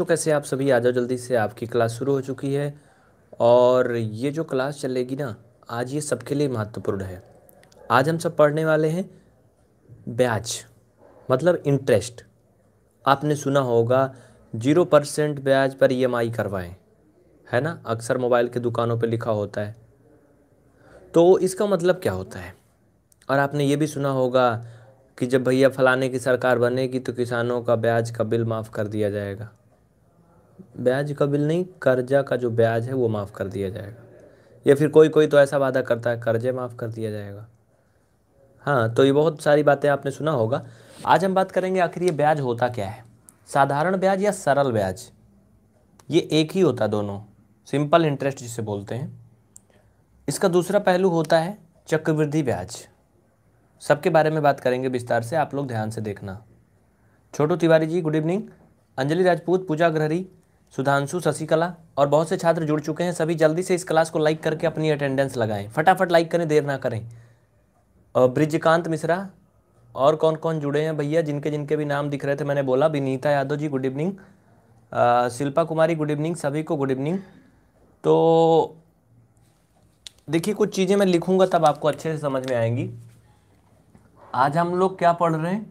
तो कैसे आप सभी आ जाओ जल्दी से आपकी क्लास शुरू हो चुकी है और ये जो क्लास चलेगी ना आज ये सबके लिए महत्वपूर्ण है आज हम सब पढ़ने वाले हैं ब्याज मतलब इंटरेस्ट आपने सुना होगा जीरो परसेंट ब्याज पर ईएमआई e करवाएं है ना अक्सर मोबाइल की दुकानों पे लिखा होता है तो इसका मतलब क्या होता है और आपने ये भी सुना होगा कि जब भैया फलाने की सरकार बनेगी तो किसानों का ब्याज का बिल माफ़ कर दिया जाएगा ब्याज का बिल नहीं कर्जा का जो ब्याज है वो माफ़ कर दिया जाएगा या फिर कोई कोई तो ऐसा वादा करता है कर्जे माफ़ कर दिया जाएगा हाँ तो ये बहुत सारी बातें आपने सुना होगा आज हम बात करेंगे आखिर ये ब्याज होता क्या है साधारण ब्याज या सरल ब्याज ये एक ही होता दोनों सिंपल इंटरेस्ट जिसे बोलते हैं इसका दूसरा पहलू होता है चक्रवृद्धि ब्याज सबके बारे में बात करेंगे विस्तार से आप लोग ध्यान से देखना छोटू तिवारी जी गुड इवनिंग अंजलि राजपूत पूजा ग्रहरी सुधांशु शशिकला और बहुत से छात्र जुड़ चुके हैं सभी जल्दी से इस क्लास को लाइक करके अपनी अटेंडेंस लगाएं फटाफट लाइक करें देर ना करें और ब्रिजकांत मिश्रा और कौन कौन जुड़े हैं भैया जिनके जिनके भी नाम दिख रहे थे मैंने बोला Vinita Yadav ji good evening Shilpa Kumari good evening सभी को गुड इवनिंग तो देखिए कुछ चीज़ें मैं लिखूंगा तब आपको अच्छे से समझ में आएंगी आज हम लोग क्या पढ़ रहे हैं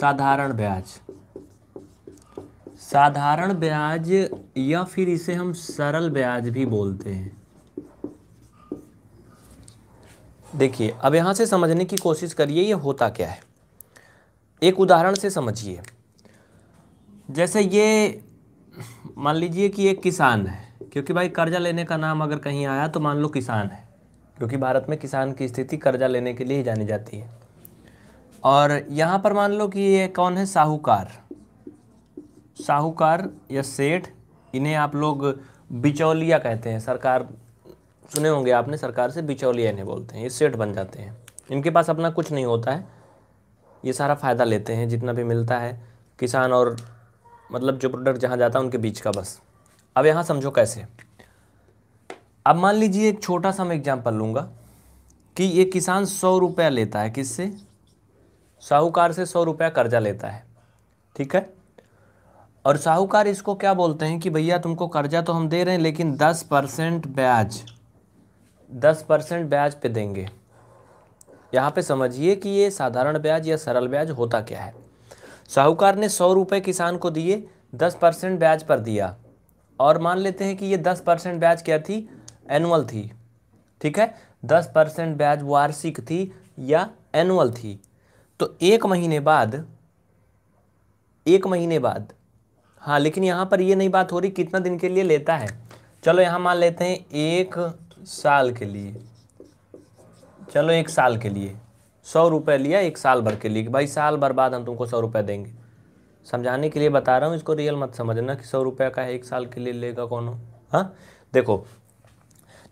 साधारण ब्याज साधारण ब्याज या फिर इसे हम सरल ब्याज भी बोलते हैं देखिए अब यहाँ से समझने की कोशिश करिए ये होता क्या है एक उदाहरण से समझिए जैसे ये मान लीजिए कि एक किसान है क्योंकि भाई कर्जा लेने का नाम अगर कहीं आया तो मान लो किसान है क्योंकि भारत में किसान की स्थिति कर्जा लेने के लिए ही जानी जाती है और यहाँ पर मान लो कि ये कौन है साहूकार साहूकार या सेठ इन्हें आप लोग बिचौलिया कहते हैं सरकार सुने होंगे आपने सरकार से बिचौलिया इन्हें बोलते हैं ये सेठ बन जाते हैं इनके पास अपना कुछ नहीं होता है ये सारा फ़ायदा लेते हैं जितना भी मिलता है किसान और मतलब जो प्रोडक्ट जहाँ जाता है उनके बीच का बस अब यहाँ समझो कैसे अब मान लीजिए एक छोटा सा मैं एग्जाम्पल लूँगा कि ये किसान सौ रुपया लेता है किससे साहूकार से सौ रुपया कर्जा लेता है ठीक है और साहूकार इसको क्या बोलते हैं कि भैया तुमको कर्जा तो हम दे रहे हैं लेकिन दस परसेंट ब्याज दस परसेंट ब्याज पे देंगे यहाँ पे समझिए कि ये साधारण ब्याज या सरल ब्याज होता क्या है साहूकार ने सौ रुपये किसान को दिए दस परसेंट ब्याज पर दिया और मान लेते हैं कि ये दस परसेंट ब्याज क्या थी एनुअल थी ठीक है दस परसेंट ब्याज वार्षिक थी या एनुअल थी तो एक महीने बाद एक महीने बाद हाँ लेकिन यहाँ पर ये नहीं बात हो रही कितना दिन के लिए लेता है चलो यहाँ मान लेते हैं एक साल के लिए चलो एक साल के लिए सौ रुपये लिया एक साल भर के लिए भाई साल भर बाद हम तुमको सौ रुपये देंगे समझाने के लिए बता रहा हूँ इसको रियल मत समझना कि सौ रुपये का एक साल के लिए लेगा कौन हाँ देखो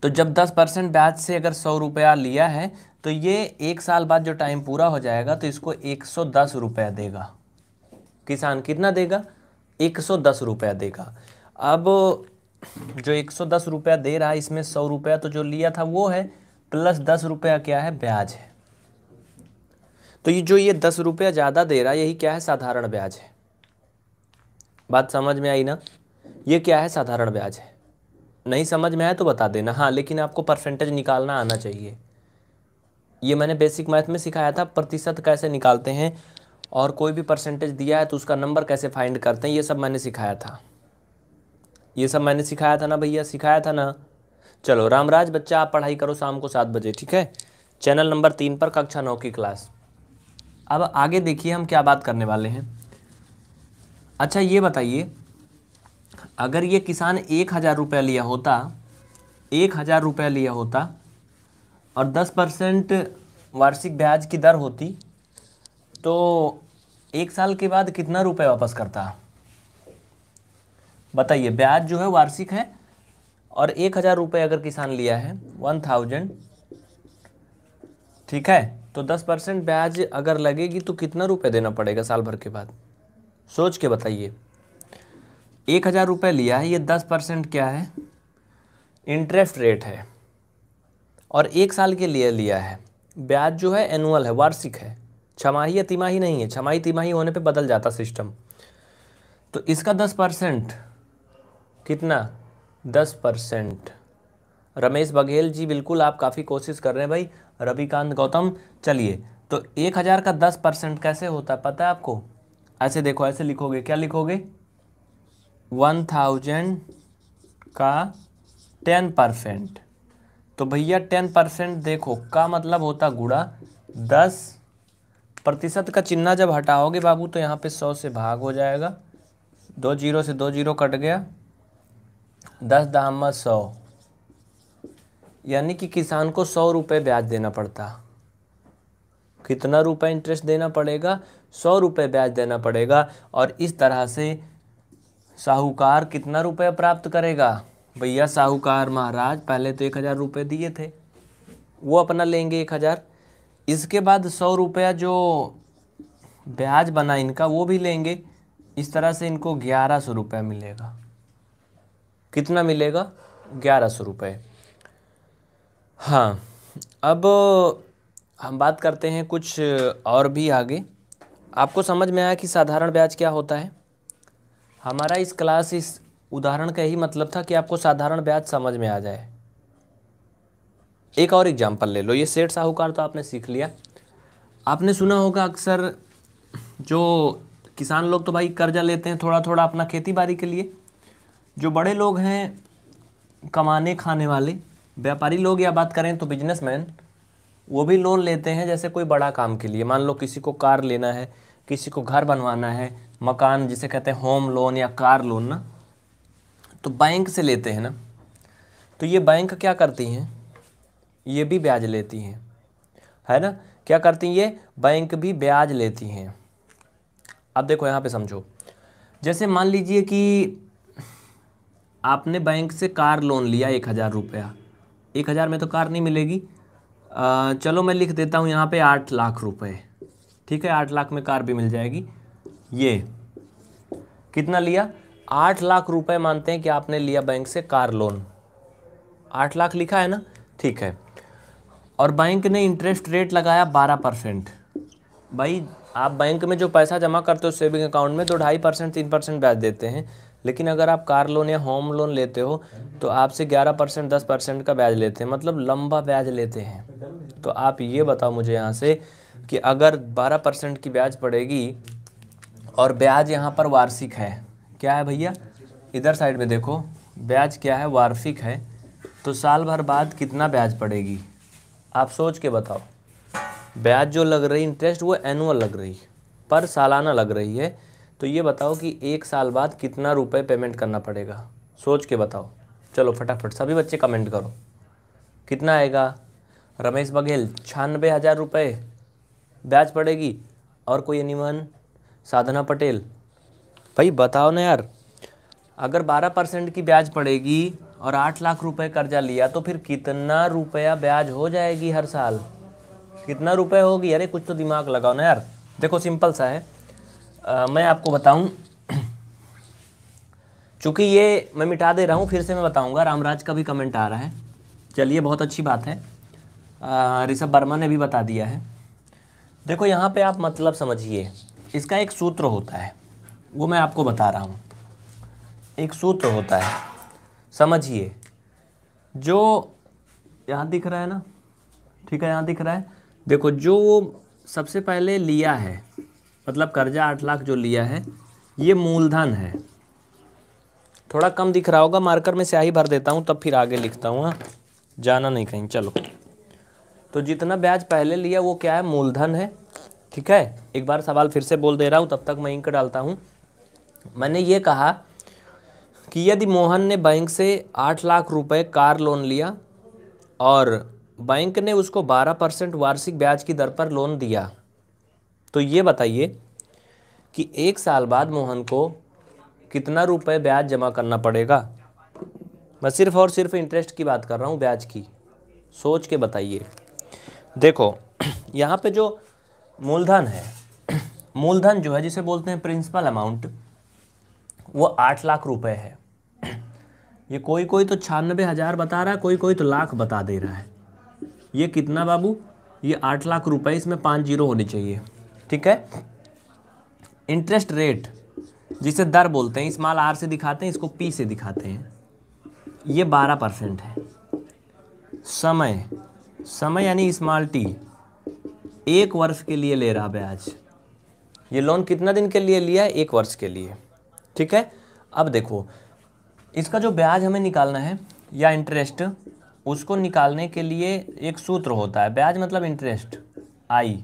तो जब दस परसेंट ब्याज से अगर सौ रुपया लिया है तो ये एक साल बाद जो टाइम पूरा हो जाएगा तो इसको एक सौ दस रुपया देगा किसान कितना देगा एक सौ दस रुपया देगा अब जो एक सौ दस रुपया दे रहा है इसमें सौ रुपया तो जो लिया था वो है प्लस दस रुपया क्या है ब्याज है तो ये जो ये दस रुपया ज़्यादा दे रहा है यही क्या है साधारण ब्याज है बात समझ में आई ना ये क्या है साधारण ब्याज है नहीं समझ में आया तो बता देना हाँ लेकिन आपको परसेंटेज निकालना आना चाहिए ये मैंने बेसिक मैथ में सिखाया था प्रतिशत कैसे निकालते हैं और कोई भी परसेंटेज दिया है तो उसका नंबर कैसे फाइंड करते हैं ये सब मैंने सिखाया था ये सब मैंने सिखाया था ना भैया सिखाया था ना चलो रामराज बच्चा आप पढ़ाई करो शाम को सात बजे ठीक है चैनल नंबर तीन पर कक्षा नौ की क्लास अब आगे देखिए हम क्या बात करने वाले हैं अच्छा ये बताइए अगर ये किसान एक हज़ार रुपये लिया होता एक हज़ार रुपये लिया होता और दस परसेंट वार्षिक ब्याज की दर होती तो एक साल के बाद कितना रुपए वापस करता बताइए ब्याज जो है वार्षिक है और एक हज़ार रुपये अगर किसान लिया है वन थाउजेंड ठीक है तो दस परसेंट ब्याज अगर लगेगी तो कितना रुपए देना पड़ेगा साल भर के बाद सोच के बताइए एक हज़ार रुपये लिया है ये दस परसेंट क्या है इंटरेस्ट रेट है और एक साल के लिए लिया है ब्याज जो है एनुअल है वार्षिक है छमाही या तिमाही नहीं है छमाही तिमाही होने पे बदल जाता सिस्टम तो इसका दस परसेंट कितना दस परसेंट रमेश बघेल जी बिल्कुल आप काफ़ी कोशिश कर रहे हैं भाई रविकांत गौतम चलिए तो एक हज़ार का दस परसेंट कैसे होता है पता है आपको ऐसे देखो ऐसे लिखोगे क्या लिखोगे वन थाउजेंड का टेन परसेंट तो भैया टेन परसेंट देखो का मतलब होता गुड़ा दस प्रतिशत का चिन्ह जब हटाओगे बाबू तो यहाँ पे सौ से भाग हो जाएगा दो जीरो से दो जीरो कट गया दस दहामा सौ यानी कि किसान को सौ रुपये ब्याज देना पड़ता कितना रुपये इंटरेस्ट देना पड़ेगा सौ रुपये ब्याज देना पड़ेगा और इस तरह से साहूकार कितना रुपये प्राप्त करेगा भैया साहूकार महाराज पहले तो एक हज़ार रुपये दिए थे वो अपना लेंगे एक हज़ार इसके बाद सौ रुपया जो ब्याज बना इनका वो भी लेंगे इस तरह से इनको ग्यारह सौ रुपया मिलेगा कितना मिलेगा ग्यारह सौ रुपये हाँ अब हम बात करते हैं कुछ और भी आगे आपको समझ में आया कि साधारण ब्याज क्या होता है हमारा इस क्लास इस उदाहरण का ही मतलब था कि आपको साधारण ब्याज समझ में आ जाए एक और एग्जाम्पल ले लो ये सेठ साहूकार तो आपने सीख लिया आपने सुना होगा अक्सर जो किसान लोग तो भाई कर्जा लेते हैं थोड़ा थोड़ा अपना खेती बाड़ी के लिए जो बड़े लोग हैं कमाने खाने वाले व्यापारी लोग या बात करें तो बिजनेसमैन वो भी लोन लेते हैं जैसे कोई बड़ा काम के लिए मान लो किसी को कार लेना है किसी को घर बनवाना है मकान जिसे कहते हैं होम लोन या कार लोन ना तो बैंक से लेते हैं ना तो ये बैंक क्या करती हैं ये भी ब्याज लेती हैं है ना क्या करती हैं ये बैंक भी ब्याज लेती हैं अब देखो यहाँ पे समझो जैसे मान लीजिए कि आपने बैंक से कार लोन लिया एक हज़ार रुपया एक हज़ार में तो कार नहीं मिलेगी आ, चलो मैं लिख देता हूँ यहाँ पे आठ लाख रुपए ठीक है आठ लाख में कार भी मिल जाएगी ये कितना लिया आठ लाख रुपए मानते हैं कि आपने लिया बैंक से कार लोन आठ लाख लिखा है ना ठीक है और बैंक ने इंटरेस्ट रेट लगाया बारह परसेंट भाई आप बैंक में जो पैसा जमा करते हो सेविंग अकाउंट में तो ढाई परसेंट तीन परसेंट ब्याज देते हैं लेकिन अगर आप कार लोन या होम लोन लेते हो तो आपसे ग्यारह परसेंट दस परसेंट का ब्याज लेते हैं मतलब लंबा ब्याज लेते हैं तो आप ये बताओ मुझे यहाँ से कि अगर बारह परसेंट की ब्याज पड़ेगी और ब्याज यहाँ पर वार्षिक है क्या है भैया इधर साइड में देखो ब्याज क्या है वार्षिक है तो साल भर बाद कितना ब्याज पड़ेगी आप सोच के बताओ ब्याज जो लग रही इंटरेस्ट वो एनुअल लग रही है पर सालाना लग रही है तो ये बताओ कि एक साल बाद कितना रुपए पेमेंट करना पड़ेगा सोच के बताओ चलो फटाफट सभी बच्चे कमेंट करो कितना आएगा रमेश बघेल छियानबे हज़ार रुपये ब्याज पड़ेगी और कोई अनिमन साधना पटेल भाई बताओ ना यार अगर बारह परसेंट की ब्याज पड़ेगी और आठ लाख रुपए कर्जा लिया तो फिर कितना रुपया ब्याज हो जाएगी हर साल कितना रुपए होगी अरे कुछ तो दिमाग लगाओ ना यार देखो सिंपल सा है आ, मैं आपको बताऊं चूँकि ये मैं मिटा दे रहा हूँ फिर से मैं बताऊँगा रामराज का भी कमेंट आ रहा है चलिए बहुत अच्छी बात है ऋषभ वर्मा ने भी बता दिया है देखो यहाँ पे आप मतलब समझिए इसका एक सूत्र होता है वो मैं आपको बता रहा हूँ एक सूत्र होता है समझिए जो यहाँ दिख रहा है ना ठीक है यहाँ दिख रहा है देखो जो वो सबसे पहले लिया है मतलब कर्जा आठ लाख जो लिया है ये मूलधन है थोड़ा कम दिख रहा होगा मार्कर में स्याही भर देता हूँ तब फिर आगे लिखता हूँ हाँ जाना नहीं कहीं चलो तो जितना ब्याज पहले लिया वो क्या है मूलधन है ठीक है एक बार सवाल फिर से बोल दे रहा हूँ तब तक मैं इंक डालता हूँ मैंने ये कहा कि यदि मोहन ने बैंक से आठ लाख रुपए कार लोन लिया और बैंक ने उसको बारह परसेंट वार्षिक ब्याज की दर पर लोन दिया तो ये बताइए कि एक साल बाद मोहन को कितना रुपए ब्याज जमा करना पड़ेगा मैं सिर्फ और सिर्फ इंटरेस्ट की बात कर रहा हूँ ब्याज की सोच के बताइए देखो यहाँ पे जो मूलधन है मूलधन जो है जिसे बोलते हैं प्रिंसिपल अमाउंट वो आठ लाख रुपए है ये कोई कोई तो छियानबे हज़ार बता रहा है कोई कोई तो लाख बता दे रहा है ये कितना बाबू ये आठ लाख रुपए इसमें पांच जीरो होनी चाहिए ठीक है इंटरेस्ट रेट जिसे दर बोलते हैं इस माल आर से दिखाते हैं इसको पी से दिखाते हैं ये बारह परसेंट है समय समय यानी स्मॉल टी एक वर्ष के लिए ले रहा ब्याज ये लोन कितना दिन के लिए लिया है एक वर्ष के लिए ठीक है अब देखो इसका जो ब्याज हमें निकालना है या इंटरेस्ट उसको निकालने के लिए एक सूत्र होता है ब्याज मतलब इंटरेस्ट आई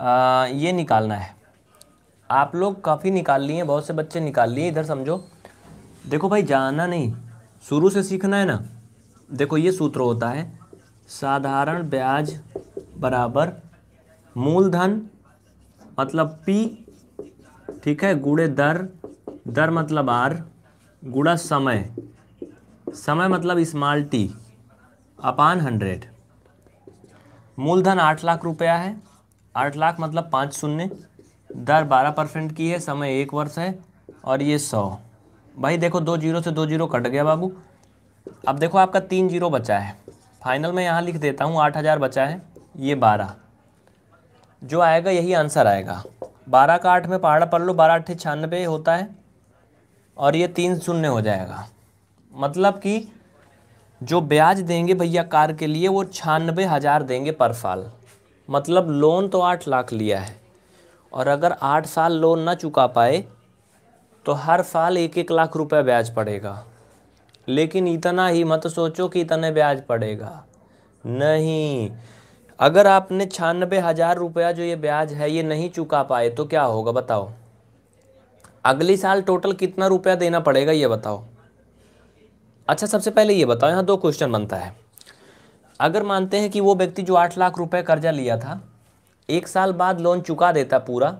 आ, ये निकालना है आप लोग काफ़ी निकाल लिए बहुत से बच्चे निकाल लिए इधर समझो देखो भाई जाना नहीं शुरू से सीखना है ना देखो ये सूत्र होता है साधारण ब्याज बराबर मूलधन मतलब पी ठीक है गुड़े दर दर मतलब आर गुड़ा समय समय मतलब स्मॉल टी अपान हंड्रेड मूलधन आठ लाख रुपया है आठ लाख मतलब पाँच शून्य दर बारह परसेंट की है समय एक वर्ष है और ये सौ भाई देखो दो जीरो से दो जीरो कट गया बाबू अब देखो आपका तीन जीरो बचा है फाइनल में यहाँ लिख देता हूँ आठ हज़ार बचा है ये बारह जो आएगा यही आंसर आएगा बारह का आठ में पहाड़ा पढ़ लो बारह अट्ठे छियानबे होता है और ये तीन शून्य हो जाएगा मतलब कि जो ब्याज देंगे भैया कार के लिए वो छानबे हज़ार देंगे पर साल मतलब लोन तो आठ लाख लिया है और अगर आठ साल लोन ना चुका पाए तो हर साल एक एक लाख रुपए ब्याज पड़ेगा लेकिन इतना ही मत सोचो कि इतने ब्याज पड़ेगा नहीं अगर आपने छानबे हज़ार रुपया जो ये ब्याज है ये नहीं चुका पाए तो क्या होगा बताओ अगले साल टोटल कितना रुपया देना पड़ेगा ये बताओ अच्छा सबसे पहले ये बताओ यहाँ दो क्वेश्चन बनता है अगर मानते हैं कि वो व्यक्ति जो आठ लाख रुपए कर्जा लिया था एक साल बाद लोन चुका देता पूरा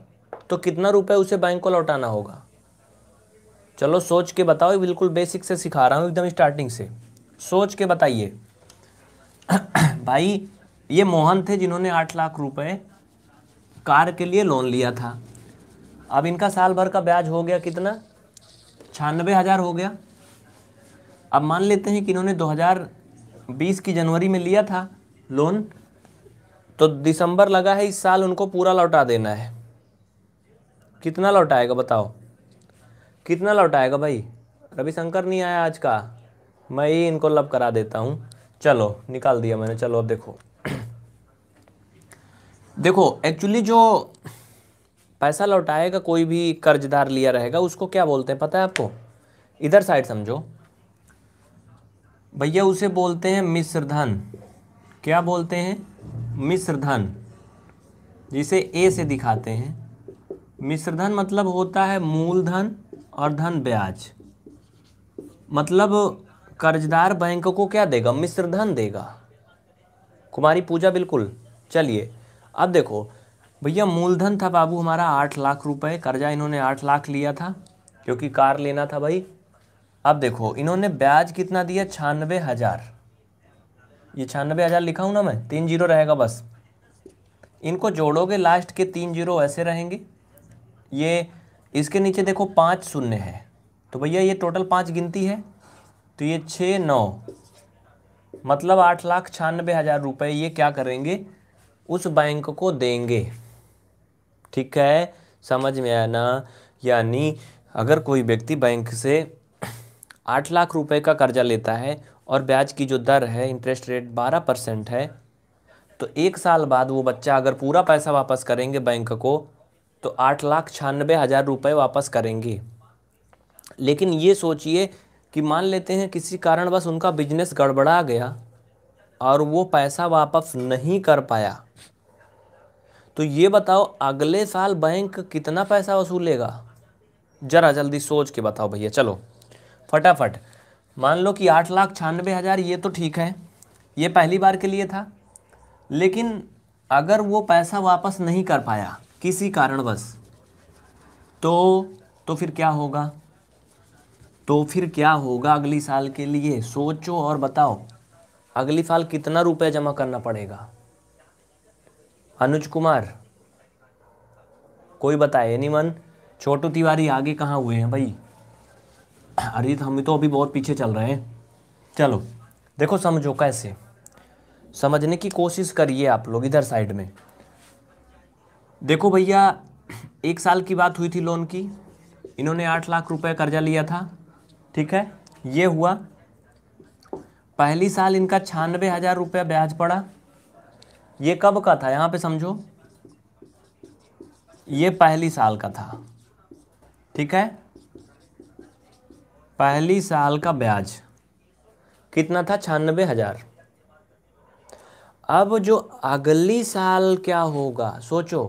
तो कितना रुपए उसे बैंक को लौटाना होगा चलो सोच के बताओ बिल्कुल बेसिक से सिखा रहा हूँ एकदम स्टार्टिंग से सोच के बताइए भाई ये मोहन थे जिन्होंने आठ लाख रुपए कार के लिए लोन लिया था अब इनका साल भर का ब्याज हो गया कितना छियानबे हज़ार हो गया अब मान लेते हैं कि इन्होंने 2020 की जनवरी में लिया था लोन तो दिसंबर लगा है इस साल उनको पूरा लौटा देना है कितना लौटाएगा बताओ कितना लौटाएगा भाई रविशंकर नहीं आया आज का मैं ही इनको लब करा देता हूँ चलो निकाल दिया मैंने चलो अब देखो देखो एक्चुअली जो पैसा लौटाएगा कोई भी कर्जदार लिया रहेगा उसको क्या बोलते हैं पता है आपको इधर साइड समझो भैया उसे बोलते हैं धन क्या बोलते हैं धन जिसे ए से दिखाते हैं धन मतलब होता है मूलधन और धन ब्याज मतलब कर्जदार बैंक को क्या देगा धन देगा कुमारी पूजा बिल्कुल चलिए अब देखो भैया मूलधन था बाबू हमारा आठ लाख रुपए कर्जा इन्होंने आठ लाख लिया था क्योंकि कार लेना था भाई अब देखो इन्होंने ब्याज कितना दिया छानबे हज़ार ये छानबे हज़ार लिखा हूँ ना मैं तीन जीरो रहेगा बस इनको जोड़ोगे लास्ट के तीन जीरो ऐसे रहेंगे ये इसके नीचे देखो पाँच शून्य है तो भैया ये टोटल पाँच गिनती है तो ये छः नौ मतलब आठ लाख छानबे हज़ार रुपये ये क्या करेंगे उस बैंक को देंगे ठीक है समझ में आया ना यानी अगर कोई व्यक्ति बैंक से आठ लाख रुपए का कर्जा लेता है और ब्याज की जो दर है इंटरेस्ट रेट बारह परसेंट है तो एक साल बाद वो बच्चा अगर पूरा पैसा वापस करेंगे बैंक को तो आठ लाख छियानबे हज़ार रुपये वापस करेंगे लेकिन ये सोचिए कि मान लेते हैं किसी कारण बस उनका बिजनेस गड़बड़ा गया और वो पैसा वापस नहीं कर पाया तो ये बताओ अगले साल बैंक कितना पैसा वसूलेगा जरा जल्दी सोच के बताओ भैया चलो फटाफट मान लो कि आठ लाख छियानबे हज़ार ये तो ठीक है ये पहली बार के लिए था लेकिन अगर वो पैसा वापस नहीं कर पाया किसी कारणवश तो तो फिर क्या होगा तो फिर क्या होगा अगली साल के लिए सोचो और बताओ अगली साल कितना रुपए जमा करना पड़ेगा अनुज कुमार कोई बताए एनी मन छोटू तिवारी आगे कहाँ हुए हैं भाई अरे हम तो अभी बहुत पीछे चल रहे हैं चलो देखो समझो कैसे समझने की कोशिश करिए आप लोग इधर साइड में देखो भैया एक साल की बात हुई थी लोन की इन्होंने आठ लाख रुपए कर्जा लिया था ठीक है ये हुआ पहली साल इनका छियानवे हज़ार रुपया ब्याज पड़ा ये कब का था यहाँ पे समझो ये पहली साल का था ठीक है पहली साल का ब्याज कितना था छियानबे हजार अब जो अगली साल क्या होगा सोचो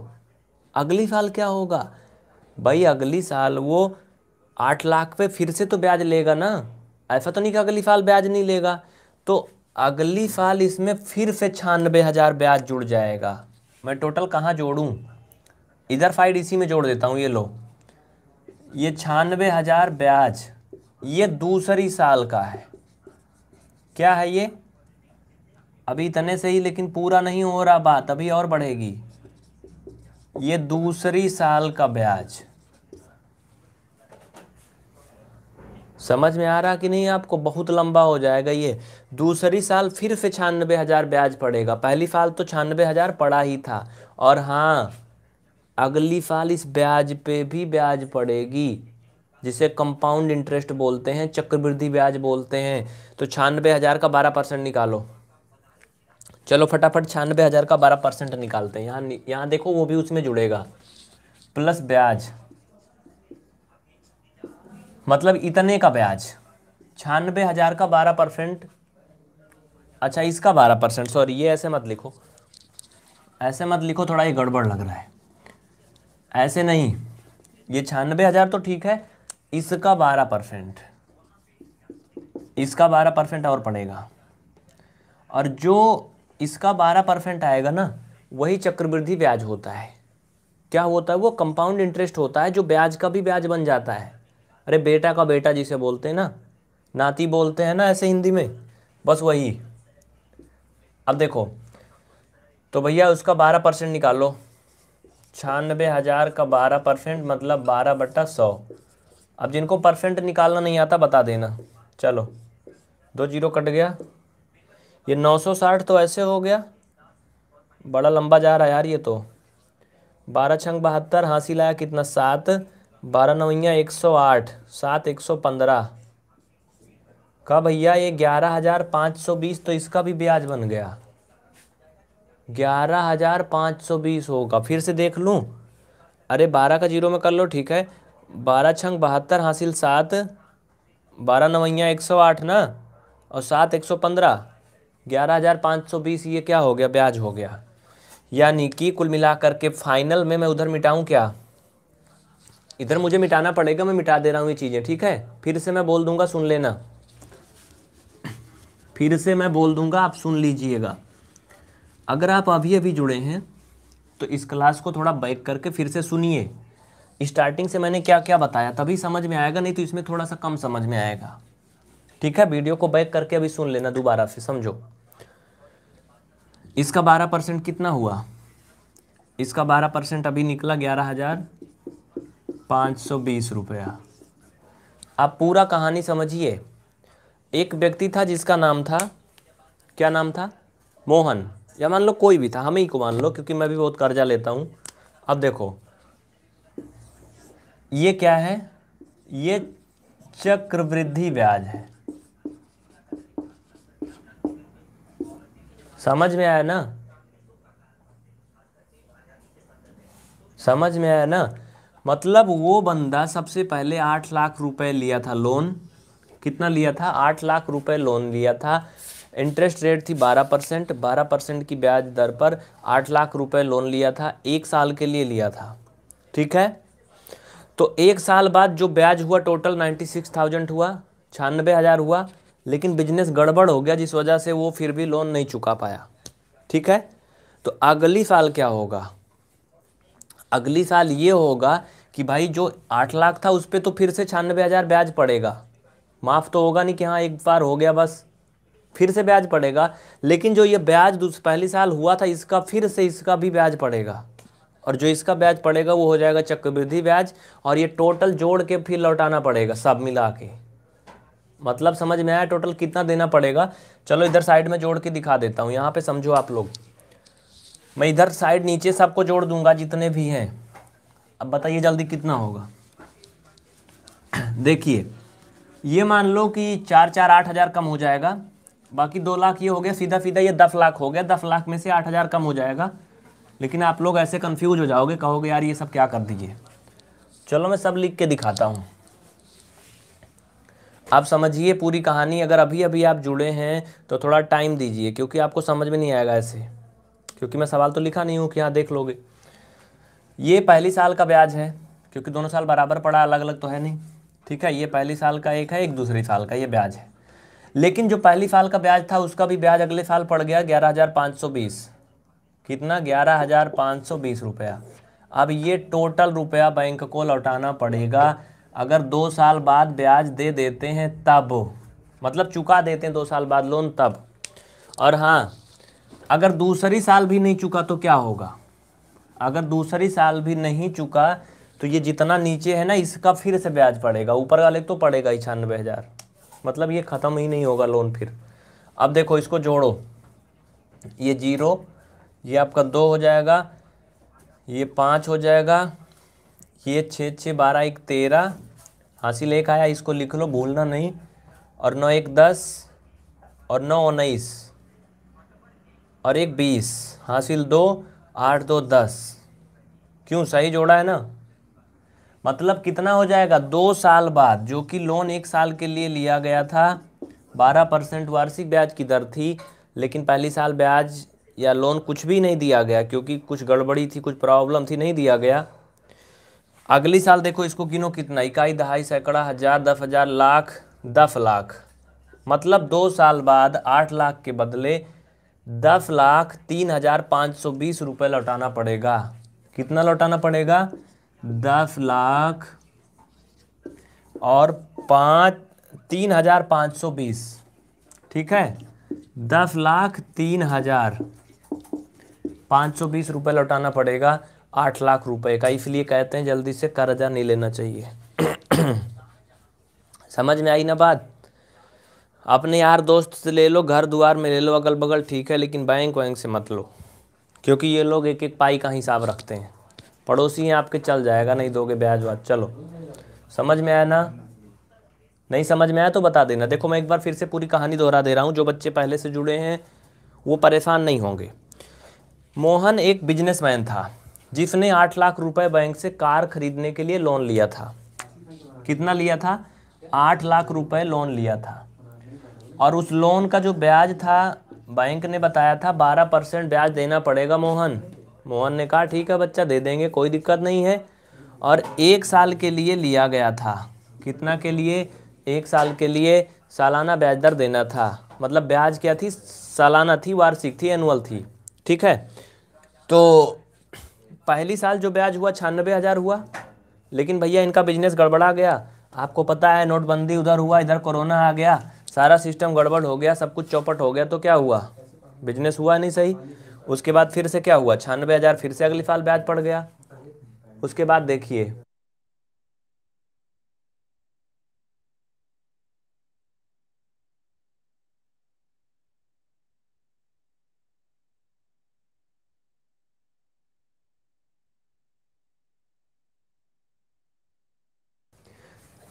अगली साल क्या होगा भाई अगली साल वो आठ लाख पे फिर से तो ब्याज लेगा ना ऐसा तो नहीं कि अगली साल ब्याज नहीं लेगा तो अगली साल इसमें फिर से छानबे हज़ार ब्याज जुड़ जाएगा मैं टोटल कहाँ जोड़ूँ इधर फाइड इसी में जोड़ देता हूँ ये लो ये छानबे हज़ार ब्याज ये दूसरी साल का है क्या है ये अभी इतने से ही लेकिन पूरा नहीं हो रहा बात अभी और बढ़ेगी ये दूसरी साल का ब्याज समझ में आ रहा कि नहीं आपको बहुत लंबा हो जाएगा ये दूसरी साल फिर से छियानबे हज़ार ब्याज पड़ेगा पहली साल तो छियानबे हज़ार पड़ा ही था और हाँ अगली साल इस ब्याज पे भी ब्याज पड़ेगी जिसे कंपाउंड इंटरेस्ट बोलते हैं चक्रवृद्धि ब्याज बोलते हैं तो छियानबे हज़ार का बारह परसेंट निकालो चलो फटाफट छियानबे हज़ार का बारह परसेंट निकालते हैं यहाँ यहाँ देखो वो भी उसमें जुड़ेगा प्लस ब्याज मतलब इतने का ब्याज छियानबे हज़ार का बारह परसेंट अच्छा इसका बारह परसेंट सॉरी ये ऐसे मत लिखो ऐसे मत लिखो थोड़ा ये गड़बड़ लग रहा है ऐसे नहीं ये छियानबे हज़ार तो ठीक है इसका बारह परसेंट इसका बारह परसेंट और पड़ेगा और जो इसका बारह परसेंट आएगा ना वही चक्रवृद्धि ब्याज होता है क्या होता है वो कंपाउंड इंटरेस्ट होता है जो ब्याज का भी ब्याज बन जाता है अरे बेटा का बेटा जिसे बोलते हैं ना नाती बोलते हैं ना ऐसे हिंदी में बस वही अब देखो तो भैया उसका बारह परसेंट निकालो छियानबे हज़ार का बारह परसेंट मतलब बारह बट्टा सौ अब जिनको परसेंट निकालना नहीं आता बता देना चलो दो जीरो कट गया ये नौ सौ साठ तो ऐसे हो गया बड़ा लंबा जा रहा है यार ये तो बारह छंग बहत्तर हाँसी लाया कितना सात बारह नवैया एक सौ आठ सात एक सौ पंद्रह का भैया ये ग्यारह हज़ार पाँच सौ बीस तो इसका भी ब्याज बन गया ग्यारह हज़ार पाँच सौ बीस होगा फिर से देख लूँ अरे बारह का जीरो में कर लो ठीक है बारह छंग बहत्तर हासिल सात बारह नवैया एक सौ आठ ना और सात एक सौ पंद्रह ग्यारह हज़ार पाँच सौ बीस ये क्या हो गया ब्याज हो गया यानी कि कुल मिलाकर के फाइनल में मैं उधर मिटाऊँ क्या इधर मुझे मिटाना पड़ेगा मैं मिटा दे रहा हूँ ये चीज़ें ठीक है फिर से मैं बोल दूंगा सुन लेना फिर से मैं बोल दूंगा आप सुन लीजिएगा अगर आप अभी अभी जुड़े हैं तो इस क्लास को थोड़ा बैक करके फिर से सुनिए स्टार्टिंग से मैंने क्या क्या बताया तभी समझ में आएगा नहीं तो इसमें थोड़ा सा कम समझ में आएगा ठीक है वीडियो को बैक करके अभी सुन लेना दोबारा से समझो इसका बारह परसेंट कितना हुआ इसका बारह परसेंट अभी निकला ग्यारह हज़ार पाँच सौ बीस रुपया आप पूरा कहानी समझिए एक व्यक्ति था जिसका नाम था क्या नाम था मोहन या मान लो कोई भी था हम ही को मान लो क्योंकि मैं भी बहुत कर्जा लेता हूँ अब देखो ये क्या है ये चक्रवृद्धि ब्याज है समझ में आया ना समझ में आया ना मतलब वो बंदा सबसे पहले आठ लाख रुपए लिया था लोन कितना लिया था आठ लाख रुपए लोन लिया था इंटरेस्ट रेट थी बारह परसेंट बारह परसेंट की ब्याज दर पर आठ लाख रुपए लोन लिया था एक साल के लिए लिया था ठीक है तो एक साल बाद जो ब्याज हुआ टोटल नाइन्टी सिक्स थाउजेंड हुआ छियानबे हज़ार हुआ लेकिन बिजनेस गड़बड़ हो गया जिस वजह से वो फिर भी लोन नहीं चुका पाया ठीक है तो अगली साल क्या होगा अगली साल ये होगा कि भाई जो आठ लाख था उस पर तो फिर से छियानबे हज़ार ब्याज पड़ेगा माफ़ तो होगा नहीं कि हाँ एक बार हो गया बस फिर से ब्याज पड़ेगा लेकिन जो ये ब्याज पहले साल हुआ था इसका फिर से इसका भी ब्याज पड़ेगा और जो इसका ब्याज पड़ेगा वो हो जाएगा चक्रवृद्धि ब्याज और ये टोटल जोड़ के फिर लौटाना पड़ेगा सब मिला के मतलब समझ में आया टोटल कितना देना पड़ेगा चलो इधर साइड में जोड़ के दिखा देता हूँ यहाँ पे समझो आप लोग मैं इधर साइड नीचे सबको जोड़ दूंगा जितने भी हैं अब बताइए जल्दी कितना होगा देखिए ये मान लो कि चार चार आठ हज़ार कम हो जाएगा बाकी दो लाख ये हो गया सीधा सीधा ये दस लाख हो गया दस लाख में से आठ हज़ार कम हो जाएगा लेकिन आप लोग ऐसे कंफ्यूज हो जाओगे कहोगे यार ये सब क्या कर दीजिए चलो मैं सब लिख के दिखाता हूँ आप समझिए पूरी कहानी अगर अभी अभी आप जुड़े हैं तो थोड़ा टाइम दीजिए क्योंकि आपको समझ में नहीं आएगा ऐसे क्योंकि मैं सवाल तो लिखा नहीं हूँ कि यहाँ देख लोगे ये पहली साल का ब्याज है क्योंकि दोनों साल बराबर पड़ा अलग अलग तो है नहीं ठीक है ये पहली साल का एक है एक दूसरे साल का ये ब्याज है लेकिन जो पहली साल का ब्याज था उसका भी ब्याज अगले साल पड़ गया ग्यारह हज़ार पाँच सौ बीस कितना ग्यारह हज़ार पाँच सौ बीस रुपया अब ये टोटल रुपया बैंक को लौटाना पड़ेगा अगर दो साल बाद ब्याज दे देते हैं तब मतलब चुका देते हैं दो साल बाद लोन तब और हाँ अगर दूसरी साल भी नहीं चुका तो क्या होगा अगर दूसरी साल भी नहीं चुका तो ये जितना नीचे है ना इसका फिर से ब्याज पड़ेगा ऊपर वाले तो पड़ेगा ही छियानवे हज़ार मतलब ये ख़त्म ही नहीं होगा लोन फिर अब देखो इसको जोड़ो ये जीरो ये आपका दो हो जाएगा ये पाँच हो जाएगा ये छः छः बारह एक तेरह हासिल एक आया इसको लिख लो भूलना नहीं और नौ एक दस और नौ उन्नीस और एक बीस हासिल दो आठ दो दस क्यों सही जोड़ा है ना मतलब कितना हो जाएगा दो साल बाद जो कि लोन एक साल के लिए लिया गया था बारह परसेंट वार्षिक ब्याज की दर थी लेकिन पहली साल ब्याज या लोन कुछ भी नहीं दिया गया क्योंकि कुछ गड़बड़ी थी कुछ प्रॉब्लम थी नहीं दिया गया अगली साल देखो इसको गिनो कितना इकाई दहाई सैकड़ा हज़ार दस हज़ार लाख दस लाख मतलब दो साल बाद आठ लाख के बदले दस लाख तीन हज़ार पाँच सौ बीस रुपये लौटाना पड़ेगा कितना लौटाना पड़ेगा दस लाख और पाँच तीन हज़ार पाँच सौ बीस ठीक है दस लाख तीन हज़ार पाँच सौ बीस रुपये लौटाना पड़ेगा आठ लाख रुपए का इसलिए कहते हैं जल्दी से कर्जा नहीं लेना चाहिए समझ में आई ना बात अपने यार दोस्त से ले लो घर द्वार में ले लो अगल बगल ठीक है लेकिन बैंक वैंक से मत लो क्योंकि ये लोग एक एक पाई का हिसाब रखते हैं पड़ोसी हैं आपके चल जाएगा नहीं दोगे ब्याज व्याज चलो समझ में आया ना नहीं समझ में आया तो बता देना देखो मैं एक बार फिर से पूरी कहानी दोहरा दे रहा हूँ जो बच्चे पहले से जुड़े हैं वो परेशान नहीं होंगे मोहन एक बिजनेसमैन था जिसने आठ लाख रुपए बैंक से कार खरीदने के लिए लोन लिया था कितना लिया था आठ लाख रुपए लोन लिया था और उस लोन का जो ब्याज था बैंक ने बताया था बारह परसेंट ब्याज देना पड़ेगा मोहन मोहन ने कहा ठीक है बच्चा दे देंगे कोई दिक्कत नहीं है और एक साल के लिए लिया गया था कितना के लिए एक साल के लिए सालाना ब्याज दर देना था मतलब ब्याज क्या थी सालाना थी वार्षिक थी एनुअल थी ठीक है तो पहली साल जो ब्याज हुआ छियानबे हज़ार हुआ लेकिन भैया इनका बिजनेस गड़बड़ा गया आपको पता है नोटबंदी उधर हुआ इधर कोरोना आ गया सारा सिस्टम गड़बड़ हो गया सब कुछ चौपट हो गया तो क्या हुआ बिजनेस हुआ नहीं सही उसके बाद फिर से क्या हुआ छानबे हज़ार फिर से अगले साल ब्याज पड़ गया उसके बाद देखिए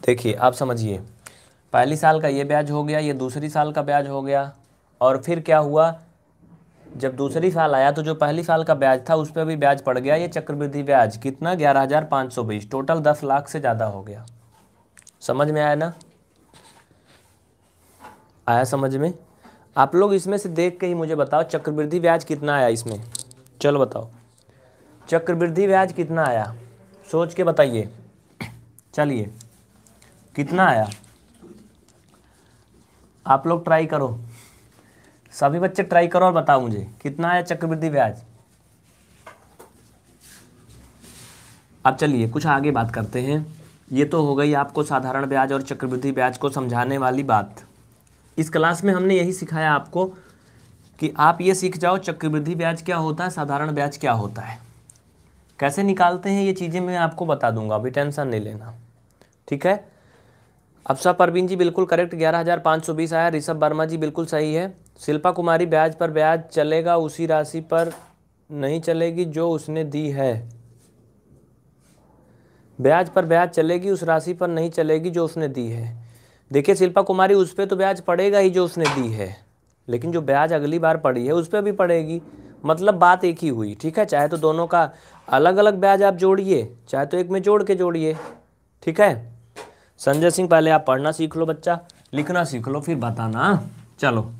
देखिए आप समझिए पहली साल का ये ब्याज हो गया ये दूसरी साल का ब्याज हो गया और फिर क्या हुआ जब दूसरी साल आया तो जो पहली साल का ब्याज था उस पर भी ब्याज पड़ गया ये चक्रवृद्धि ब्याज कितना ग्यारह हज़ार पाँच सौ बीस टोटल दस लाख से ज़्यादा हो गया समझ में आया ना आया समझ में आप लोग इसमें से देख के ही मुझे बताओ चक्रवृद्धि ब्याज कितना आया इसमें चलो बताओ चक्रवृद्धि ब्याज कितना आया सोच के बताइए चलिए कितना आया आप लोग ट्राई करो सभी बच्चे ट्राई करो और बताओ मुझे कितना है चक्रवृद्धि ब्याज अब चलिए कुछ आगे बात करते हैं ये तो हो गई आपको साधारण ब्याज और चक्रवृद्धि ब्याज को समझाने वाली बात इस क्लास में हमने यही सिखाया आपको कि आप ये सीख जाओ चक्रवृद्धि ब्याज क्या होता है साधारण ब्याज क्या होता है कैसे निकालते हैं ये चीज़ें मैं आपको बता दूंगा अभी टेंशन नहीं लेना ठीक है अफसा परवीन जी बिल्कुल करेक्ट ग्यारह हज़ार पाँच सौ बीस आया ऋषभ वर्मा जी बिल्कुल सही है शिल्पा कुमारी ब्याज पर ब्याज चलेगा उसी राशि पर नहीं चलेगी जो उसने दी है ब्याज पर ब्याज चलेगी उस राशि पर नहीं चलेगी जो उसने दी है देखिए शिल्पा कुमारी उस पर तो ब्याज पड़ेगा ही जो उसने दी है लेकिन जो ब्याज अगली बार पड़ी है उस पर भी पड़ेगी मतलब बात एक ही हुई ठीक है चाहे तो दोनों का अलग अलग ब्याज आप जोड़िए चाहे तो एक में जोड़ के जोड़िए ठीक है संजय सिंह पहले आप पढ़ना सीख लो बच्चा लिखना सीख लो फिर बताना चलो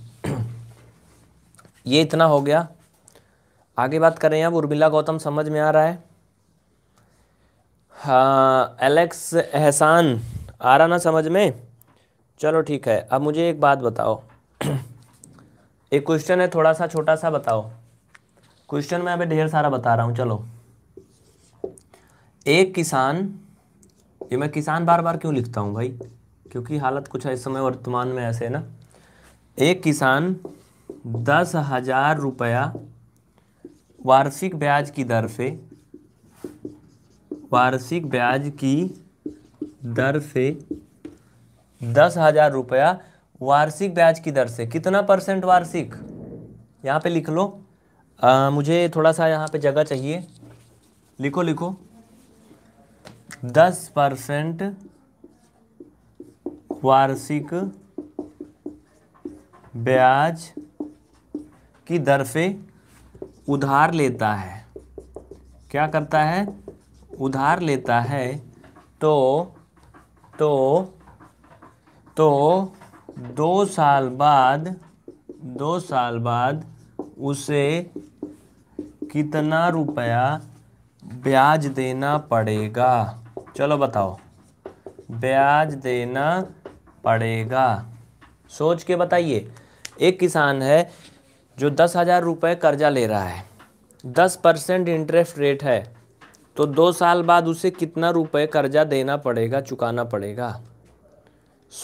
ये इतना हो गया आगे बात करें अब उर्मिला गौतम समझ में आ रहा है हाँ एलेक्स एहसान आ रहा ना समझ में चलो ठीक है अब मुझे एक बात बताओ एक क्वेश्चन है थोड़ा सा छोटा सा बताओ क्वेश्चन मैं अभी ढेर सारा बता रहा हूँ चलो एक किसान ये मैं किसान बार बार क्यों लिखता हूँ भाई क्योंकि हालत कुछ है इस समय वर्तमान में ऐसे है ना एक किसान दस हजार रुपया वार्षिक ब्याज की दर से वार्षिक ब्याज की दर से दस हजार रुपया वार्षिक ब्याज की दर से कितना परसेंट वार्षिक यहाँ पे लिख लो आ, मुझे थोड़ा सा यहाँ पे जगह चाहिए लिखो लिखो दस परसेंट वार्षिक ब्याज की दर से उधार लेता है क्या करता है उधार लेता है तो तो तो दो साल बाद दो साल बाद उसे कितना रुपया ब्याज देना पड़ेगा चलो बताओ ब्याज देना पड़ेगा सोच के बताइए एक किसान है जो दस हज़ार रुपये कर्जा ले रहा है दस परसेंट इंटरेस्ट रेट है तो दो साल बाद उसे कितना रुपए कर्जा देना पड़ेगा चुकाना पड़ेगा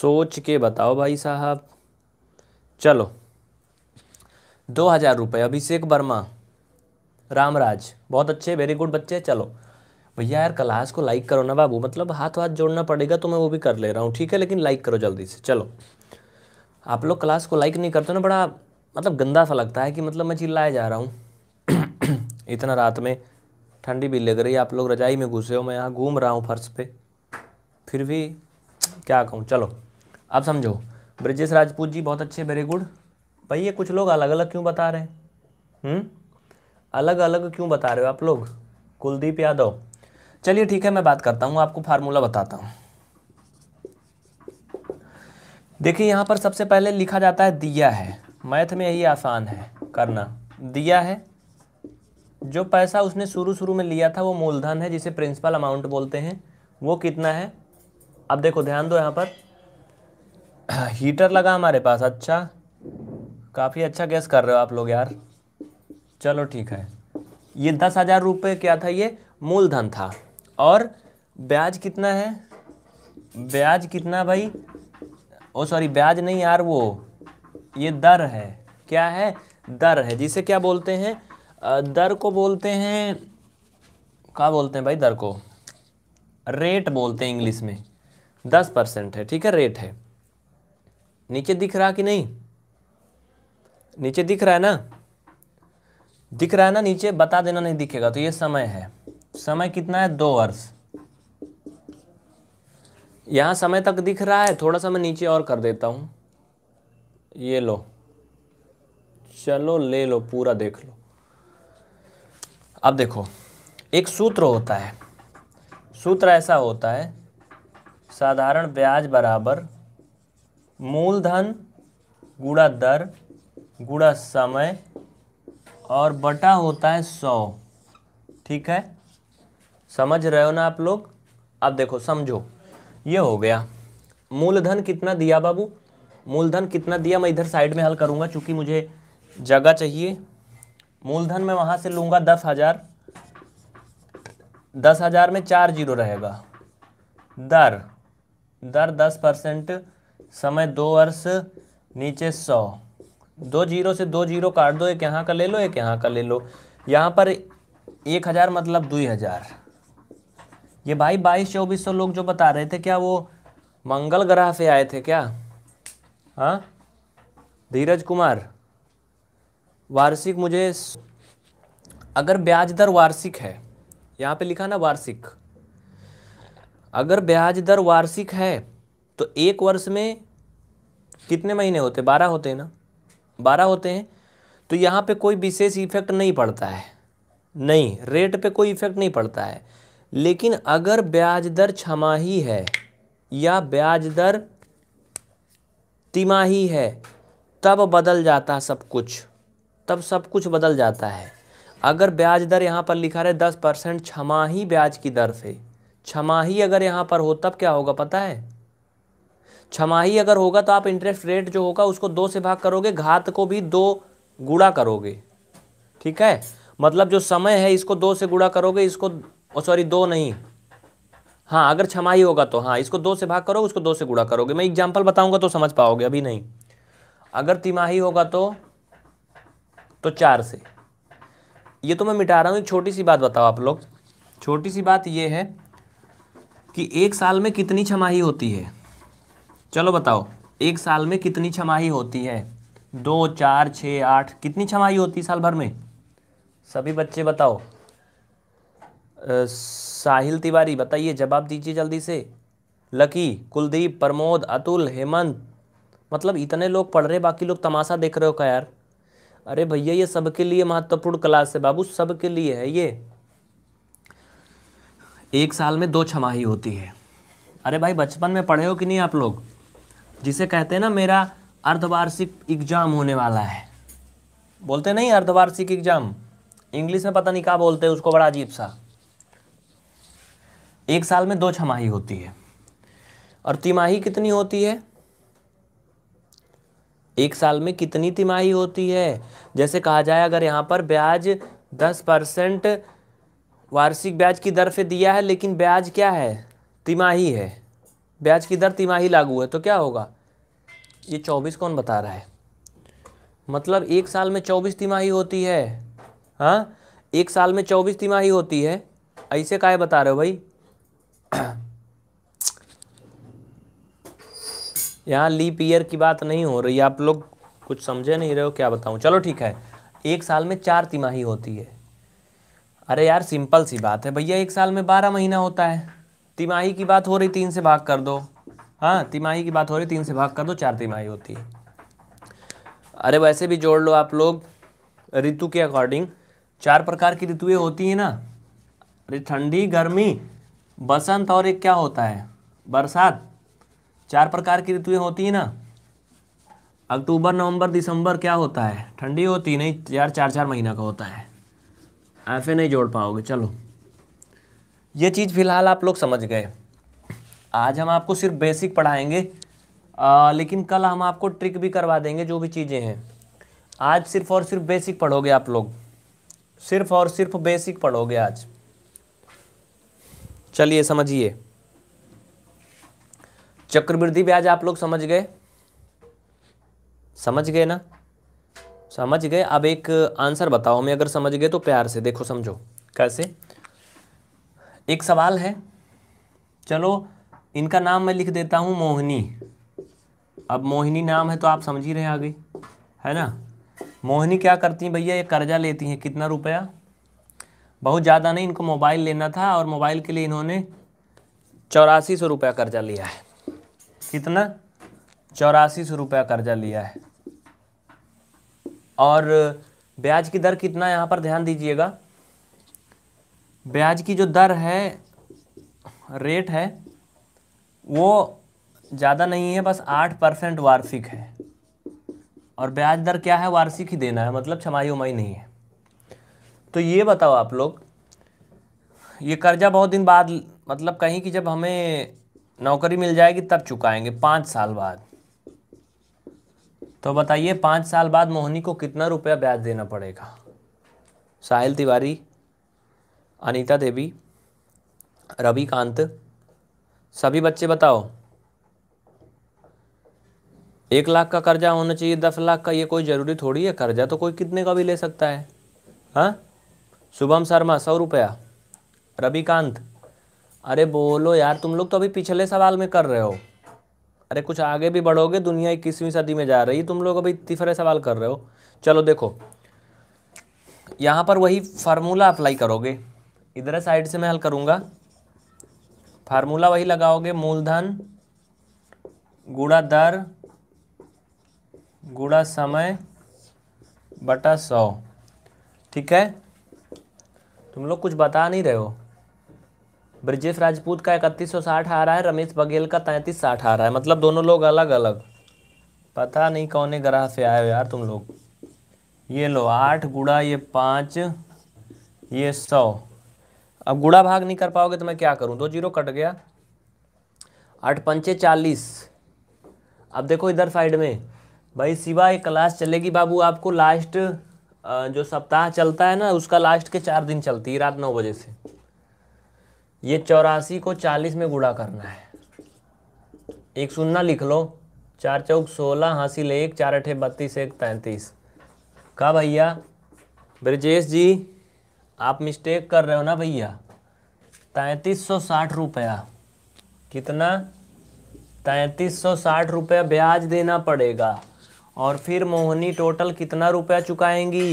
सोच के बताओ भाई साहब चलो दो हज़ार रुपये अभिषेक वर्मा रामराज बहुत अच्छे वेरी गुड बच्चे चलो भैया यार क्लास को लाइक करो ना बाबू मतलब हाथ हाथ जोड़ना पड़ेगा तो मैं वो भी कर ले रहा हूँ ठीक है लेकिन लाइक करो जल्दी से चलो आप लोग क्लास को लाइक नहीं करते ना बड़ा मतलब गंदा सा लगता है कि मतलब मैं चिल्लाया जा रहा हूँ इतना रात में ठंडी भी लग रही है आप लोग रजाई में घुसे हो मैं यहाँ घूम रहा हूँ फर्श पे फिर भी क्या कहूँ चलो आप समझो ब्रजेश राजपूत जी बहुत अच्छे वेरी गुड भाई ये कुछ लोग अलग अलग क्यों बता रहे हैं हम्म? अलग अलग क्यों बता रहे हो आप लोग कुलदीप यादव चलिए ठीक है मैं बात करता हूँ आपको फार्मूला बताता हूँ देखिए यहाँ पर सबसे पहले लिखा जाता है दिया है मैथ में यही आसान है करना दिया है जो पैसा उसने शुरू शुरू में लिया था वो मूलधन है जिसे प्रिंसिपल अमाउंट बोलते हैं वो कितना है अब देखो ध्यान दो यहाँ पर हीटर लगा हमारे पास अच्छा काफ़ी अच्छा गैस कर रहे हो आप लोग यार चलो ठीक है ये दस हज़ार रुपये क्या था ये मूलधन था और ब्याज कितना है ब्याज कितना भाई ओ सॉरी ब्याज नहीं यार वो ये दर है क्या है दर है जिसे क्या बोलते हैं दर को बोलते हैं क्या बोलते हैं भाई दर को रेट बोलते हैं इंग्लिश में दस परसेंट है ठीक है रेट है नीचे दिख रहा कि नहीं नीचे दिख रहा है ना दिख रहा है ना नीचे बता देना नहीं दिखेगा तो ये समय है समय कितना है दो वर्ष यहां समय तक दिख रहा है थोड़ा सा मैं नीचे और कर देता हूं ये लो चलो ले लो पूरा देख लो अब देखो एक सूत्र होता है सूत्र ऐसा होता है साधारण ब्याज बराबर मूलधन गुड़ा दर गुड़ा समय और बटा होता है सौ ठीक है समझ रहे हो ना आप लोग अब देखो समझो ये हो गया मूलधन कितना दिया बाबू मूलधन कितना दिया मैं इधर साइड में हल करूँगा चूँकि मुझे जगह चाहिए मूलधन मैं वहाँ से लूँगा दस हज़ार दस हज़ार में चार जीरो रहेगा दर दर दस परसेंट समय दो वर्ष नीचे सौ दो जीरो से दो जीरो काट दो एक यहाँ का ले लो एक यहाँ का ले लो यहाँ पर एक हज़ार मतलब दुई हज़ार ये भाई बाईस चौबीस सौ लोग जो बता रहे थे क्या वो मंगल ग्रह से आए थे क्या हाँ धीरज कुमार वार्षिक मुझे अगर ब्याज दर वार्षिक है यहाँ पे लिखा ना वार्षिक अगर ब्याज दर वार्षिक है तो एक वर्ष में कितने महीने होते बारह होते हैं ना बारह होते हैं तो यहाँ पे कोई विशेष इफेक्ट नहीं पड़ता है नहीं रेट पे कोई इफेक्ट नहीं पड़ता है लेकिन अगर ब्याज दर छमाही है या ब्याज दर तिमाही है तब बदल जाता सब कुछ तब सब कुछ बदल जाता है अगर ब्याज दर यहाँ पर लिखा रहे दस परसेंट छमाही ब्याज की दर से छमाही अगर यहाँ पर हो तब क्या होगा पता है छमाही अगर होगा तो आप इंटरेस्ट रेट जो होगा उसको दो से भाग करोगे घात को भी दो गुड़ा करोगे ठीक है मतलब जो समय है इसको दो से गुड़ा करोगे इसको और सॉरी दो नहीं हाँ अगर छमाही होगा तो हाँ इसको दो से भाग करोगे उसको दो से गुड़ा करोगे मैं एग्जाम्पल बताऊंगा तो समझ पाओगे अभी नहीं अगर तिमाही होगा तो तो चार से ये तो मैं मिटा रहा हूँ एक छोटी सी बात बताओ आप लोग छोटी सी बात ये है कि एक साल में कितनी छमाही होती है चलो बताओ एक साल में कितनी छमाही होती है दो चार छः आठ कितनी छमाही होती है साल भर में सभी बच्चे बताओ साहिल तिवारी बताइए जवाब दीजिए जल्दी से लकी कुलदीप प्रमोद अतुल हेमंत मतलब इतने लोग पढ़ रहे बाकी लोग तमाशा देख रहे हो क्या यार अरे भैया ये सबके लिए महत्वपूर्ण क्लास है बाबू सबके लिए है ये एक साल में दो छमाही होती है अरे भाई बचपन में पढ़े हो कि नहीं आप लोग जिसे कहते हैं ना मेरा अर्धवार्षिक एग्जाम होने वाला है बोलते नहीं अर्धवार्षिक एग्जाम इंग्लिश में पता नहीं क्या बोलते हैं उसको बड़ा अजीब सा एक साल में दो छमाही होती है और तिमाही कितनी होती है एक साल में कितनी तिमाही होती है जैसे कहा जाए अगर यहाँ पर ब्याज दस परसेंट वार्षिक ब्याज की दर पे दिया है लेकिन ब्याज क्या है तिमाही है ब्याज की दर तिमाही लागू है तो क्या होगा ये चौबीस कौन बता रहा है मतलब एक साल में चौबीस तिमाही होती है हाँ एक साल में चौबीस तिमाही होती है ऐसे काय बता रहे हो भाई यहाँ लीप ईयर की बात नहीं हो रही आप लोग कुछ समझे नहीं रहे हो क्या बताऊँ चलो ठीक है एक साल में चार तिमाही होती है अरे यार सिंपल सी बात है भैया एक साल में बारह महीना होता है तिमाही की बात हो रही तीन से भाग कर दो हाँ तिमाही की बात हो रही तीन से भाग कर दो चार तिमाही होती है अरे वैसे भी जोड़ लो आप लोग ऋतु के अकॉर्डिंग चार प्रकार की ऋतुएं होती हैं ना अरे ठंडी गर्मी बसंत और एक क्या होता है बरसात चार प्रकार की ऋतुएं होती हैं ना अक्टूबर नवंबर दिसंबर क्या होता है ठंडी होती नहीं यार चार चार महीना का होता है ऐसे नहीं जोड़ पाओगे चलो ये चीज़ फ़िलहाल आप लोग समझ गए आज हम आपको सिर्फ बेसिक पढ़ाएंगे आ, लेकिन कल हम आपको ट्रिक भी करवा देंगे जो भी चीज़ें हैं आज सिर्फ और सिर्फ बेसिक पढ़ोगे आप लोग सिर्फ और सिर्फ बेसिक पढ़ोगे आज चलिए समझिए चक्रवृद्धि ब्याज आप लोग समझ गए समझ गए ना समझ गए अब एक आंसर बताओ मैं अगर समझ गए तो प्यार से देखो समझो कैसे एक सवाल है चलो इनका नाम मैं लिख देता हूँ मोहिनी अब मोहिनी नाम है तो आप समझ ही रहे आगे है ना मोहिनी क्या करती हैं भैया ये कर्जा लेती हैं कितना रुपया बहुत ज़्यादा नहीं इनको मोबाइल लेना था और मोबाइल के लिए इन्होंने चौरासी सौ रुपया कर्जा लिया है कितना चौरासी सौ रुपया कर्जा लिया है और ब्याज की दर कितना यहाँ पर ध्यान दीजिएगा ब्याज की जो दर है रेट है वो ज़्यादा नहीं है बस आठ परसेंट वार्षिक है और ब्याज दर क्या है वार्षिक ही देना है मतलब छमाही उमाई नहीं है तो ये बताओ आप लोग ये कर्जा बहुत दिन बाद मतलब कहीं कि जब हमें नौकरी मिल जाएगी तब चुकाएंगे पाँच साल बाद तो बताइए पाँच साल बाद मोहनी को कितना रुपया ब्याज देना पड़ेगा साहिल तिवारी अनीता देवी रवि कांत सभी बच्चे बताओ एक लाख का कर्जा होना चाहिए दस लाख का ये कोई ज़रूरी थोड़ी है कर्जा तो कोई कितने का भी ले सकता है हाँ शुभम शर्मा सौ रुपया रविकांत अरे बोलो यार तुम लोग तो अभी पिछले सवाल में कर रहे हो अरे कुछ आगे भी बढ़ोगे दुनिया इक्कीसवीं सदी में जा रही है तुम लोग अभी तीसरे सवाल कर रहे हो चलो देखो यहाँ पर वही फार्मूला अप्लाई करोगे इधर साइड से मैं हल करूँगा फार्मूला वही लगाओगे मूलधन गुड़ा दर गुड़ा समय बटा सौ ठीक है तुम लोग कुछ बता नहीं रहे हो ब्रजेश राजपूत का इकतीस सौ साठ आ रहा है रमेश बघेल का तैंतीस साठ आ रहा है मतलब दोनों लोग अलग अलग पता नहीं कौन ग्रह से आए हो यार तुम लोग ये लो आठ गुड़ा ये पाँच ये सौ अब गुड़ा भाग नहीं कर पाओगे तो मैं क्या करूँ दो जीरो कट गया आठ पंचे चालीस अब देखो इधर साइड में भाई सिवा एक क्लास चलेगी बाबू आपको लास्ट जो सप्ताह चलता है ना उसका लास्ट के चार दिन चलती है रात नौ बजे से ये चौरासी को चालीस में गुड़ा करना है एक सुन्ना लिख लो चार चौक सोलह हासिल एक चार अठे बत्तीस एक तैंतीस का भैया ब्रजेश जी आप मिस्टेक कर रहे हो ना भैया तैंतीस सौ साठ रुपया कितना तैंतीस सौ साठ रुपया ब्याज देना पड़ेगा और फिर मोहनी टोटल कितना रुपया चुकाएंगी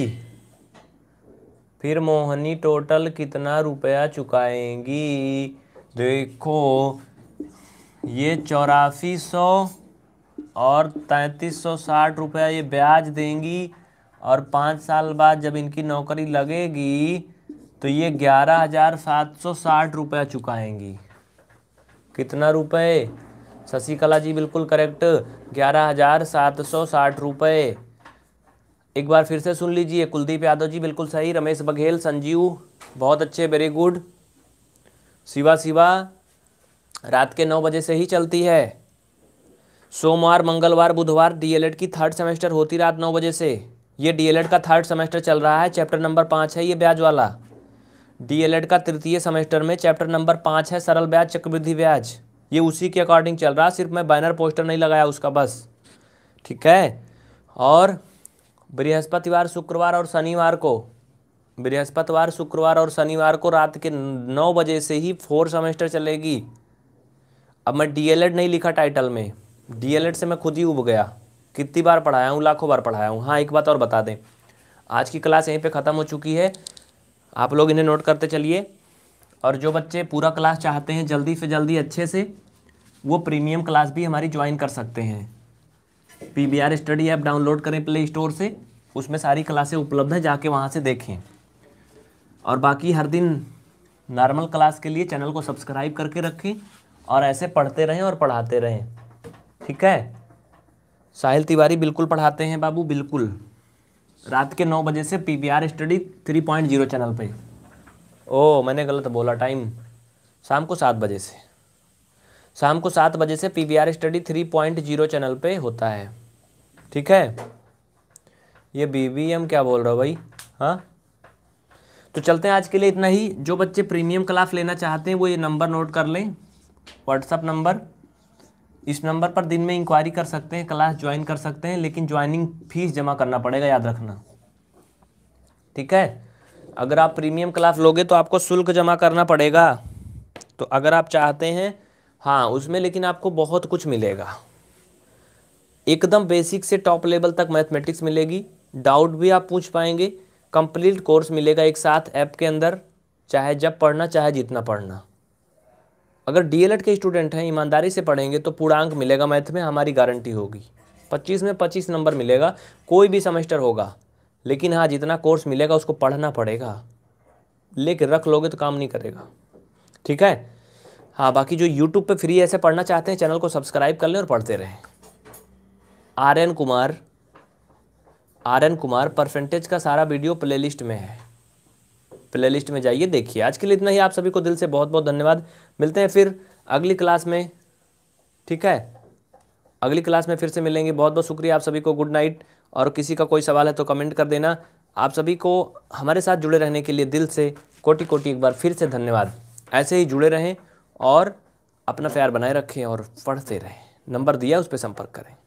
फिर मोहनी टोटल कितना रुपया चुकाएंगी देखो ये चौरासी सौ और तैंतीस सौ साठ रुपया ये ब्याज देंगी और पाँच साल बाद जब इनकी नौकरी लगेगी तो ये ग्यारह हजार सात सौ साठ रुपया चुकाएंगी कितना रुपये शशिकला जी बिल्कुल करेक्ट ग्यारह हजार सात सौ साठ रुपये एक बार फिर से सुन लीजिए कुलदीप यादव जी बिल्कुल सही रमेश बघेल संजीव बहुत अच्छे वेरी गुड शिवा शिवा रात के नौ बजे से ही चलती है सोमवार मंगलवार बुधवार डीएलएड की थर्ड सेमेस्टर होती रात नौ बजे से ये डीएलएड का थर्ड सेमेस्टर चल रहा है चैप्टर नंबर पाँच है ये ब्याज वाला डीएलएड का तृतीय सेमेस्टर में चैप्टर नंबर पाँच है सरल ब्याज चक्रवृद्धि ब्याज ये उसी के अकॉर्डिंग चल रहा है सिर्फ मैं बैनर पोस्टर नहीं लगाया उसका बस ठीक है और बृहस्पतिवार शुक्रवार और शनिवार को बृहस्पतिवार शुक्रवार और शनिवार को रात के नौ बजे से ही फोर सेमेस्टर चलेगी अब मैं डीएलएड नहीं लिखा टाइटल में डीएलएड से मैं खुद ही उब गया कितनी बार पढ़ाया हूँ लाखों बार पढ़ाया हूँ हाँ एक बात और बता दें आज की क्लास यहीं पे ख़त्म हो चुकी है आप लोग इन्हें नोट करते चलिए और जो बच्चे पूरा क्लास चाहते हैं जल्दी से जल्दी अच्छे से वो प्रीमियम क्लास भी हमारी ज्वाइन कर सकते हैं P B R study app download करें प्ले स्टोर से उसमें सारी क्लासें उपलब्ध हैं जाके वहाँ से देखें और बाकी हर दिन नॉर्मल क्लास के लिए चैनल को सब्सक्राइब करके रखें और ऐसे पढ़ते रहें और पढ़ाते रहें ठीक है साहिल तिवारी बिल्कुल पढ़ाते हैं बाबू बिल्कुल रात के नौ बजे से P B R study three point zero channel पर ओ मैंने गलत बोला टाइम शाम को सात बजे से शाम को सात बजे से P study three point zero channel पे होता है ठीक है ये बी एम क्या बोल रहा हो भाई हाँ तो चलते हैं आज के लिए इतना ही जो बच्चे प्रीमियम क्लास लेना चाहते हैं वो ये नंबर नोट कर लें व्हाट्सअप नंबर इस नंबर पर दिन में इंक्वायरी कर सकते हैं क्लास ज्वाइन कर सकते हैं लेकिन ज्वाइनिंग फीस जमा करना पड़ेगा याद रखना ठीक है अगर आप प्रीमियम क्लास लोगे तो आपको शुल्क जमा करना पड़ेगा तो अगर आप चाहते हैं हाँ उसमें लेकिन आपको बहुत कुछ मिलेगा एकदम बेसिक से टॉप लेवल तक मैथमेटिक्स मिलेगी डाउट भी आप पूछ पाएंगे कंप्लीट कोर्स मिलेगा एक साथ ऐप के अंदर चाहे जब पढ़ना चाहे जितना पढ़ना अगर डी के स्टूडेंट हैं ईमानदारी से पढ़ेंगे तो पूरा मिलेगा मैथ में हमारी गारंटी होगी पच्चीस में पच्चीस नंबर मिलेगा कोई भी सेमेस्टर होगा लेकिन हाँ जितना कोर्स मिलेगा उसको पढ़ना पड़ेगा लेकिन रख लोगे तो काम नहीं करेगा ठीक है हाँ बाकी जो यूट्यूब पे फ्री ऐसे पढ़ना चाहते हैं चैनल को सब्सक्राइब कर लें और पढ़ते रहें R N Kumar R N Kumar percentage का सारा वीडियो प्लेलिस्ट में है प्लेलिस्ट में जाइए देखिए आज के लिए इतना ही आप सभी को दिल से बहुत बहुत धन्यवाद मिलते हैं फिर अगली क्लास में ठीक है अगली क्लास में फिर से मिलेंगे बहुत बहुत शुक्रिया आप सभी को गुड नाइट और किसी का कोई सवाल है तो कमेंट कर देना आप सभी को हमारे साथ जुड़े रहने के लिए दिल से कोटि कोटि एक बार फिर से धन्यवाद ऐसे ही जुड़े रहें और अपना प्यार बनाए रखें और पढ़ते रहें नंबर दिया उस पर संपर्क करें